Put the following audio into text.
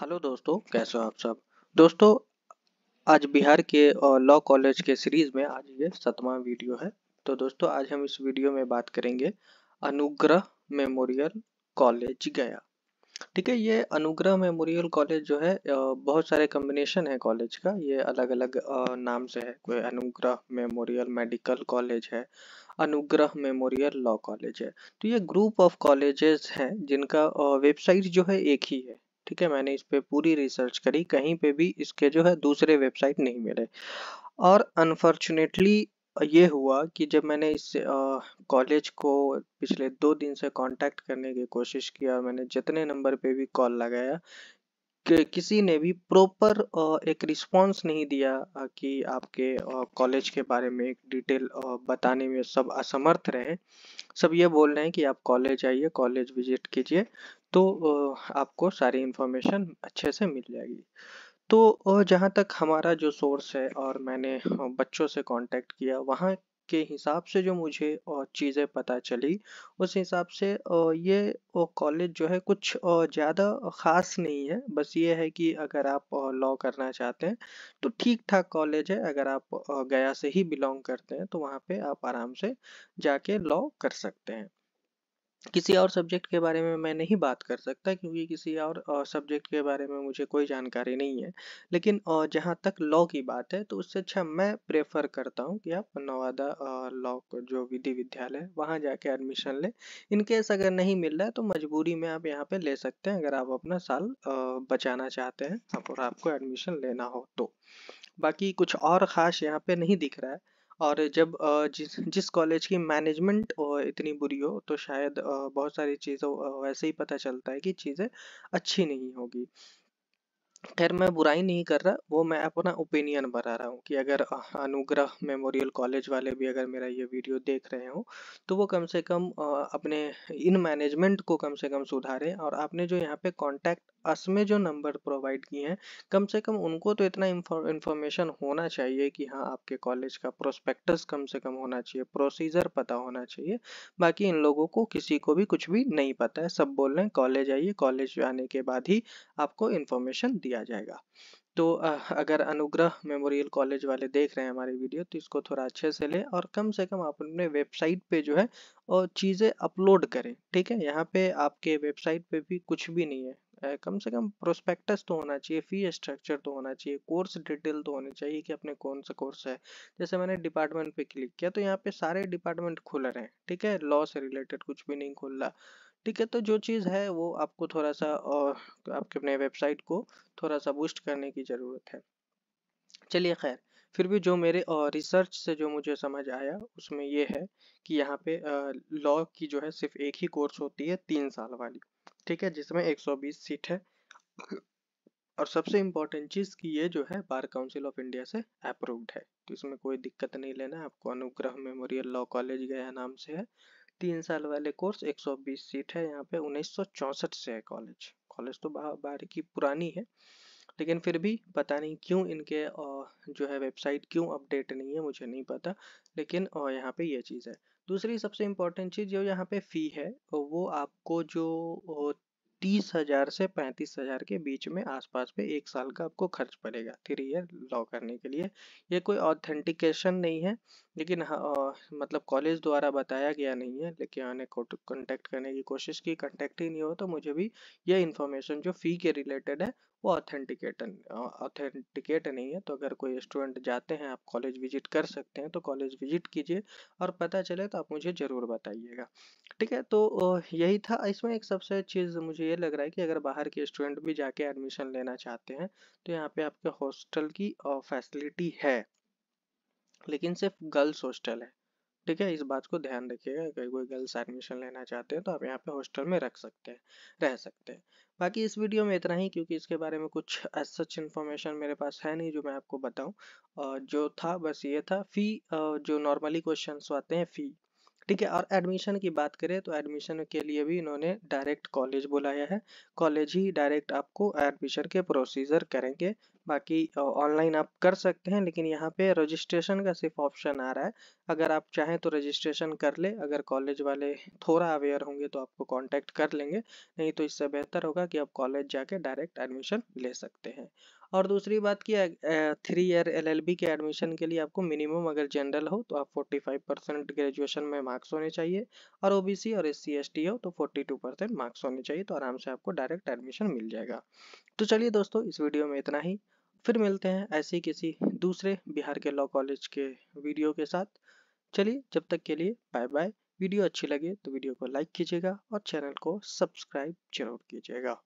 Hello दोस्तों कैसे हो आप सब दोस्तों आज बिहार के लॉ कॉलेज के सीरीज में आज ये सतवा वीडियो है तो दोस्तों आज हम इस वीडियो में बात करेंगे अनुग्रह मेमोरियल कॉलेज गया ठीक है ये अनुग्रह मेमोरियल कॉलेज जो है बहुत सारे कम्बिनेशन है कॉलेज का ये अलग अलग नाम से है कोई अनुग्रह मेमोरियल मेडिकल कॉलेज है अनुग्रह मेमोरियल लॉ कॉलेज है तो ये ग्रुप ऑफ कॉलेजेस हैं जिनका वेबसाइट जो है एक ही है ठीक है मैंने इस पर पूरी रिसर्च करी कहीं पे भी इसके जो है दूसरे वेबसाइट नहीं मिले और अनफॉर्चुनेटली ये हुआ कि जब मैंने इस कॉलेज को पिछले दो दिन से कांटेक्ट करने की कोशिश की और मैंने जितने नंबर पे भी कॉल लगाया कि किसी ने भी प्रॉपर एक रिस्पांस नहीं दिया कि आपके कॉलेज के बारे में एक डिटेल बताने में सब असमर्थ रहे सब ये बोल रहे हैं कि आप कॉलेज आइए कॉलेज विजिट कीजिए तो आपको सारी इन्फॉर्मेशन अच्छे से मिल जाएगी तो जहाँ तक हमारा जो सोर्स है और मैंने बच्चों से कांटेक्ट किया वहाँ के हिसाब से जो मुझे चीज़ें पता चली उस हिसाब से ये कॉलेज जो है कुछ ज़्यादा ख़ास नहीं है बस ये है कि अगर आप लॉ करना चाहते हैं तो ठीक ठाक कॉलेज है अगर आप गया से ही बिलोंग करते हैं तो वहाँ पे आप आराम से जाके लॉ कर सकते हैं किसी और सब्जेक्ट के बारे में मैं नहीं बात कर सकता क्योंकि किसी और सब्जेक्ट के बारे में मुझे कोई जानकारी नहीं है। लेकिन जहाँ तक लॉ की बात है तो उससे अच्छा मैं प्रेफ़र करता हूँ कि आप नवादा लॉ जो विधि विद्यालय वहाँ जाके एडमिशन लें। इन केस अगर नहीं मिल रहा है तो मजबूरी में आप यहाँ पे ले सकते हैं अगर आप अपना साल बचाना चाहते हैं और आपको एडमिशन लेना हो तो। बाकी कुछ और ख़ास यहाँ पे नहीं दिख रहा है। और जब जिस जिस कॉलेज की मैनेजमेंट इतनी बुरी हो तो शायद बहुत सारी चीज़ों वैसे ही पता चलता है कि चीज़ें अच्छी नहीं होगी खैर मैं बुराई नहीं कर रहा वो मैं अपना ओपिनियन बता रहा हूँ कि अगर अनुग्रह मेमोरियल कॉलेज वाले भी अगर मेरा ये वीडियो देख रहे हो तो वो कम से कम अपने इन मैनेजमेंट को कम से कम सुधारें और आपने जो यहाँ पे कॉन्टैक्ट अस में जो नंबर प्रोवाइड किए हैं कम से कम उनको तो इतना इन्फॉर्मेशन होना चाहिए कि हाँ आपके कॉलेज का प्रोस्पेक्टस कम से कम होना चाहिए प्रोसीजर पता होना चाहिए बाकी इन लोगों को किसी को भी कुछ भी नहीं पता है सब बोल रहे हैं कॉलेज आइए कॉलेज आने के बाद ही आपको इन्फॉर्मेशन दिया किया जाएगा तो अगर अनुग्रह मेमोरियल कॉलेज वाले देख रहे हैं हमारी वीडियो तो इसको थोड़ा अच्छे से लें और कम से कम आप अपने वेबसाइट पे जो है और चीज़ें अपलोड करें ठीक है यहाँ पे आपके वेबसाइट पे भी कुछ भी नहीं है कम से कम प्रोस्पेक्टस तो होना चाहिए फी स्ट्रक्चर तो होना चाहिए कोर्स डिटेल तो होनी चाहिए कि अपने कौन सा कोर्स है जैसे मैंने डिपार्टमेंट पे क्लिक किया तो यहाँ पे सारे डिपार्टमेंट खुल रहे हैं ठीक है लॉ से रिलेटेड कुछ भी नहीं खुल रहा ठीक है तो जो चीज़ है वो आपको थोड़ा सा और आपके अपने वेबसाइट को थोड़ा सा बूस्ट करने की ज़रूरत है चलिए खैर फिर भी जो मेरे रिसर्च से जो मुझे समझ आया उसमें ये है कि यहाँ पे लॉ की जो है सिर्फ एक ही कोर्स होती है तीन साल वाली ठीक है जिसमें 120 सीट है और सबसे इम्पोर्टेंट चीज़ कि ये जो है बार काउंसिल ऑफ इंडिया से अप्रूव्ड है तो इसमें कोई दिक्कत नहीं लेना आपको अनुग्रह मेमोरियल लॉ कॉलेज गया नाम से है तीन साल वाले कोर्स 120 सीट है यहाँ पे उन्नीस से है कॉलेज कॉलेज तो बाहर की पुरानी है लेकिन फिर भी पता नहीं क्यों इनके जो है वेबसाइट क्यों अपडेट नहीं है मुझे नहीं पता लेकिन यहाँ पे ये चीज़ है दूसरी सबसे इम्पोर्टेंट चीज़ जो यहाँ पे फ़ी है वो आपको जो तीस हजार से पैंतीस हजार के बीच में आसपास पे एक साल का आपको खर्च पड़ेगा थ्री ईयर लॉ करने के लिए ये कोई ऑथेंटिकेशन नहीं है लेकिन हाँ मतलब कॉलेज द्वारा बताया गया नहीं है लेकिन मैंने कॉन्टेक्ट करने की कोशिश की कॉन्टेक्ट ही नहीं हो तो मुझे भी ये इन्फॉर्मेशन जो फी के रिलेटेड है वो ऑथेंटिकेटन ऑथेंटिकेट नहीं है तो अगर कोई स्टूडेंट जाते हैं आप कॉलेज विजिट कर सकते हैं तो कॉलेज विजिट कीजिए और पता चले तो आप मुझे ज़रूर बताइएगा ठीक है तो यही था इसमें एक सबसे चीज़ मुझे ये लग रहा है कि अगर बाहर के स्टूडेंट भी जाके एडमिशन लेना चाहते हैं तो यहाँ पे आपके हॉस्टल की फैसिलिटी है लेकिन सिर्फ गर्ल्स हॉस्टल है ठीक है इस बात को ध्यान रखिएगा अगर कोई गर्ल्स एडमिशन लेना चाहते हैं तो आप यहाँ पे हॉस्टल में रख सकते हैं रह सकते हैं बाकी इस वीडियो में इतना ही क्योंकि इसके बारे में कुछ सच इन्फॉर्मेशन मेरे पास है नहीं जो मैं आपको बताऊं और जो था बस ये था फ़ी जो नॉर्मली क्वेश्चन आते हैं फ़ी ठीक है और एडमिशन की बात करें तो एडमिशन के लिए भी इन्होंने डायरेक्ट कॉलेज बुलाया है कॉलेज ही डायरेक्ट आपको एडमिशन के प्रोसीजर करेंगे बाकी ऑनलाइन आप कर सकते हैं लेकिन यहाँ पे रजिस्ट्रेशन का सिर्फ ऑप्शन आ रहा है अगर आप चाहें तो रजिस्ट्रेशन कर ले अगर कॉलेज वाले थोड़ा अवेयर होंगे तो आपको कांटेक्ट कर लेंगे नहीं तो इससे बेहतर होगा कि आप कॉलेज जाके डायरेक्ट एडमिशन ले सकते हैं और दूसरी बात की थ्री ईयर बी के एडमिशन के लिए आपको मिनिमम अगर जनरल हो तो आप फाइव परसेंट ग्रेजुएशन में मार्क्स होने चाहिए और सी और एस सी हो तो टू परसेंट मार्क्स होने चाहिए तो आराम से आपको डायरेक्ट एडमिशन मिल जाएगा तो चलिए दोस्तों इस वीडियो में इतना ही फिर मिलते हैं ऐसे किसी दूसरे बिहार के लॉ कॉलेज के वीडियो के साथ चलिए जब तक के लिए बाय बाय वीडियो अच्छी लगे तो वीडियो को लाइक कीजिएगा और चैनल को सब्सक्राइब जरूर कीजिएगा